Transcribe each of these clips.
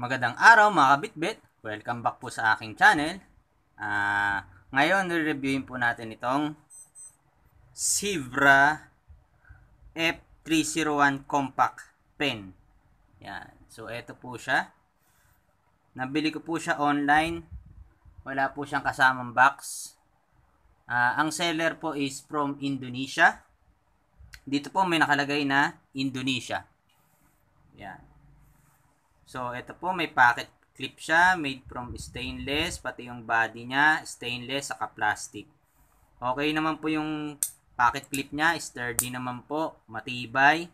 Magandang araw mga kabitbit. Welcome back po sa aking channel. Uh, ngayon, re-reviewin po natin itong Sivra F301 Compact Pen. Yan. So, ito po siya. Nabili ko po siya online. Wala po siyang kasamang box. Uh, ang seller po is from Indonesia. Dito po may nakalagay na Indonesia. Yan. So, ito po, may packet clip siya, made from stainless, pati yung body niya, stainless, saka plastic. Okay naman po yung packet clip niya, sturdy naman po, matibay.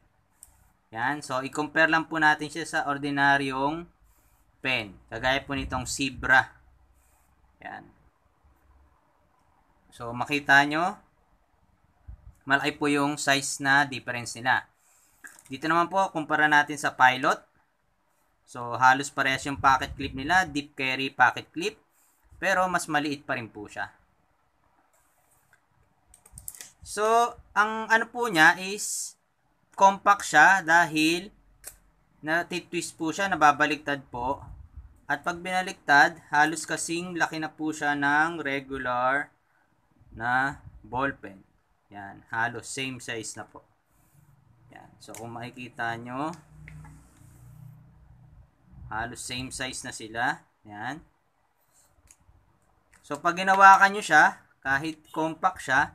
Yan, so i-compare lang po natin siya sa ordinaryong pen. Kagaya po nitong Zebra. Yan. So, makita nyo, malaki po yung size na difference nila. Dito naman po, kumpara natin sa Pilot. So, halos parehas yung pocket clip nila, deep carry pocket clip, pero mas maliit pa rin po siya. So, ang ano po niya is compact siya dahil natitwist po siya, nababaligtad po. At pag binaligtad, halos kasing laki na po siya ng regular na ballpen. Yan, halos same size na po. Yan. So, kung makikita nyo, Halos same size na sila. Yan. So, pag ginawakan nyo siya, kahit compact siya,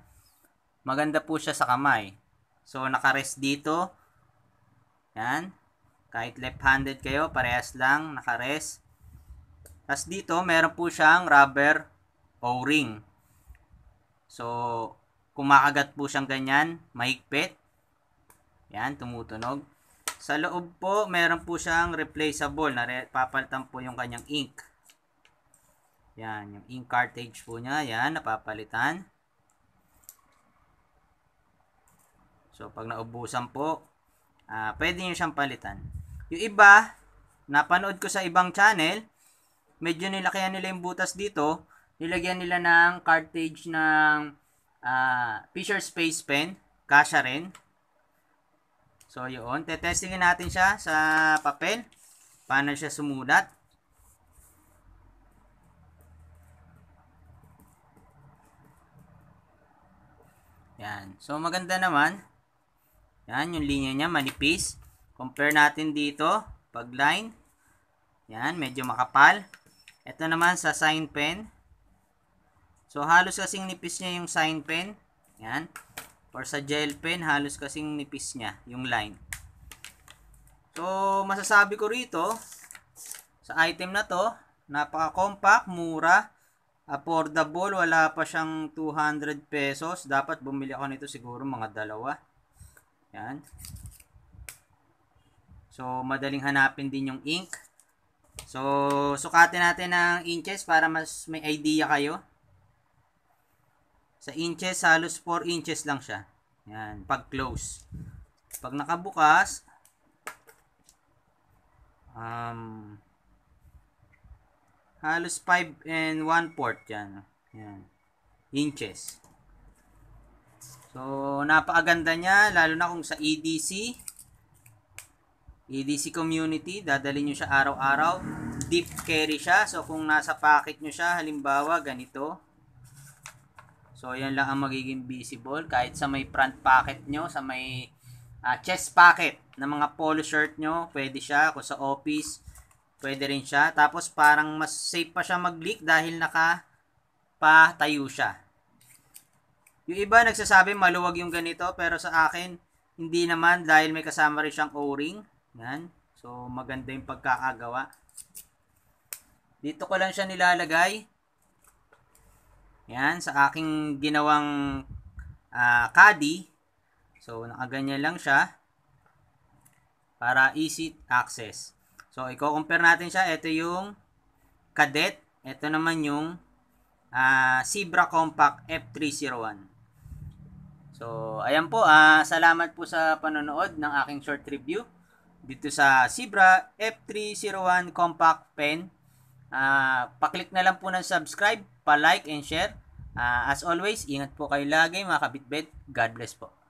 maganda po siya sa kamay. So, nakarest dito. Yan. Kahit left-handed kayo, parehas lang, nakarest. Tapos dito, meron po siyang rubber o-ring. So, kumakagat po siyang ganyan, mahigpit. Yan, tumutunog. Sa loob po, meron po siyang replaceable na papalitan po yung kanyang ink. Yan, yung ink cartridge po niya, yan, napapalitan. So, pag naubusan po, uh, pwede nyo siyang palitan. Yung iba, napanood ko sa ibang channel, medyo nilakihan nila yung butas dito, nilagyan nila ng cartridge ng uh, Fisher Space Pen, kasha rin. So, yun. Tetestingin natin siya sa papel. Paano siya sumulat. Yan. So, maganda naman. Yan, yung linya niya, manipis. Compare natin dito. Pag line. Yan, medyo makapal. Ito naman sa sign pen. So, halos kasing nipis niya yung sign pen. Yan or sa gel pen, halos kasing nipis niya yung line. So, masasabi ko rito, sa item na to, napaka-compact, mura, affordable, wala pa siyang 200 pesos. Dapat bumili ako nito siguro mga dalawa. Yan. So, madaling hanapin din yung ink. So, sukatin natin ng inches para mas may idea kayo sa inches, halos 4 inches lang siya. Yan, pag close. Pag nakabukas, um, halos 5 and 1 port yan. Yan. Inches. So, napakaganda niya, lalo na kung sa EDC. EDC community, dadali nyo siya araw-araw. Deep carry siya. So, kung nasa packet nyo siya, halimbawa, ganito. So, yan lang ang magiging visible kahit sa may front pocket nyo, sa may uh, chest pocket ng mga polo shirt nyo, pwede siya. Kung sa office, pwede rin siya. Tapos, parang mas safe pa siya mag-leak dahil naka patayo siya. Yung iba nagsasabi maluwag yung ganito pero sa akin hindi naman dahil may kasama rin siyang o-ring. Yan. So maganda yung pagkakagawa. Dito ko lang siya nilalagay. Yan, sa aking ginawang uh, ah, caddy. So, nakaganyan lang siya para easy access. So, i-compare natin siya. Ito yung Cadet. Ito naman yung uh, Compact F301. So, ayan po. Uh, salamat po sa panonood ng aking short review dito sa Sibra F301 Compact Pen. Uh, paklik na lang po ng subscribe, pa-like and share Uh, as always, ingat po kayo lagi mga kabitbit. God bless po.